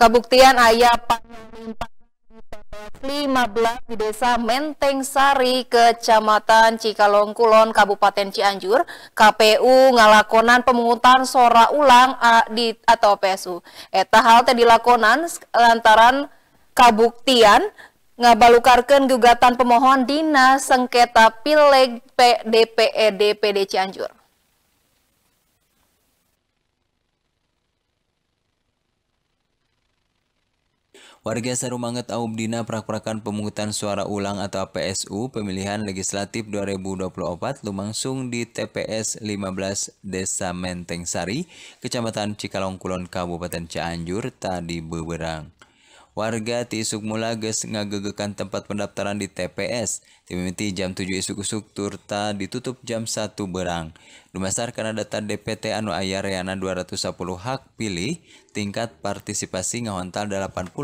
Kebuktian ayah Panyalimpan 15 di Desa Menteng Sari, Kecamatan Cikalong Kulon, Kabupaten Cianjur, KPU ngalakonan pemungutan suara ulang a, di atau PSU. Eta hal teh dilakonan lantaran kabuktian ngabalukarkan gugatan pemohon dina sengketa pileg PDPED PD e, Cianjur. Warga Sarumanget Aubdina prak-prakan pemungutan suara ulang atau PSU pemilihan legislatif 2024 lumangsung di TPS 15 Desa Menteng Sari, Kecamatan Cikalongkulon, Kabupaten Cianjur, tadi beberang. Warga ti isuk ges ngagegekan tempat pendaftaran di TPS. Timiti jam 7 isuk-isuk turta ditutup jam 1 berang. Dumasar karena data DPT anu ayah reana 210 hak pilih, tingkat partisipasi ngahontal 85%.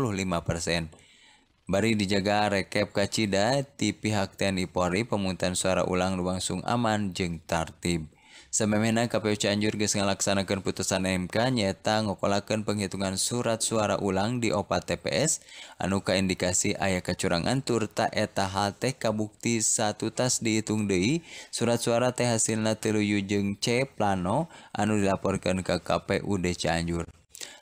Bari dijaga rekap kacida ti pihak TNI Polri pemungutan suara ulang sung aman jeng tartib. Sememena KPU Cianjur geus ngalaksanakeun putusan MK nyata ngokolakeun penghitungan surat suara ulang di opat TPS anu kaindikasi aya kecurangan turta eta hal teh kabukti satu tas dihitung deui surat suara teh hasilna telu jeung C plano anu dilaporkan ke KPUD Cianjur.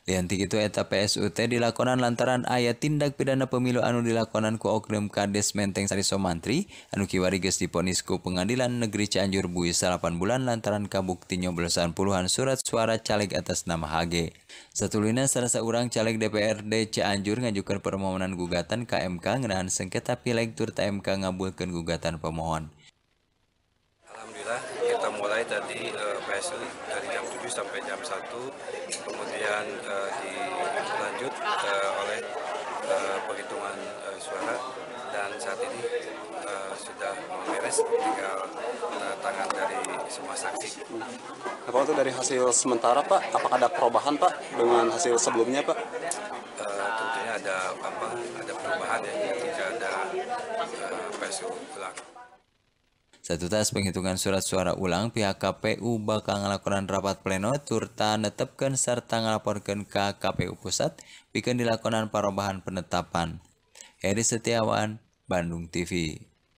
Lianti itu eta PSUT dilakonan lantaran ayat tindak pidana pemilu anu dilakonan ku Oknum Kades Menteng Sariso Mantri anu kiwari geus diponisku Pengadilan Negeri Cianjur Buis 8 bulan lantaran kabukti nyoblosan puluhan surat suara caleg atas nama HG. Satulina serasa urang caleg DPRD Cianjur ngajukan permohonan gugatan KMK ngenahan sengketa pileg turta MK ngabulkan gugatan pemohon tadi uh, eh, PSU dari jam 7 sampai jam 1 kemudian uh, dilanjut uh, oleh uh, penghitungan uh, suara dan saat ini uh, sudah beres tinggal uh, tangan dari semua saksi. Apa itu dari hasil sementara Pak? Apakah ada perubahan Pak dengan hasil sebelumnya Pak? Uh, tentunya ada apa? Ada perubahan ya jika ada uh, PSU ulang. Satu tas penghitungan surat suara ulang pihak KPU bakal ngelakukan rapat pleno turta netepkan serta ngelaporkan ke KPU pusat bikin dilakukan perubahan penetapan. Heri Setiawan, Bandung TV.